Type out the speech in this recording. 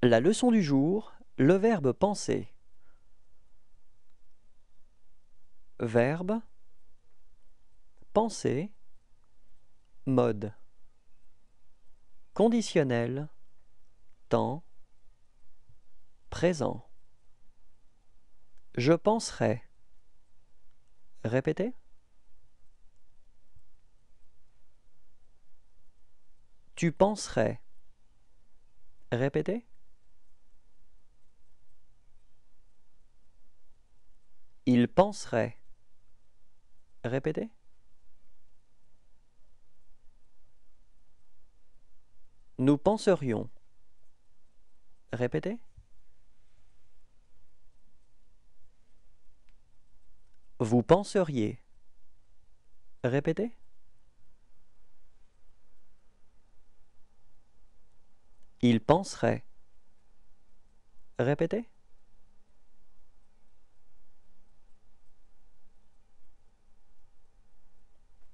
La leçon du jour, le verbe penser. Verbe penser mode conditionnel temps présent Je penserai Répétez Tu penserais Répétez Il penserait. Répétez. Nous penserions. Répétez. Vous penseriez. Répétez. Il penserait. Répétez.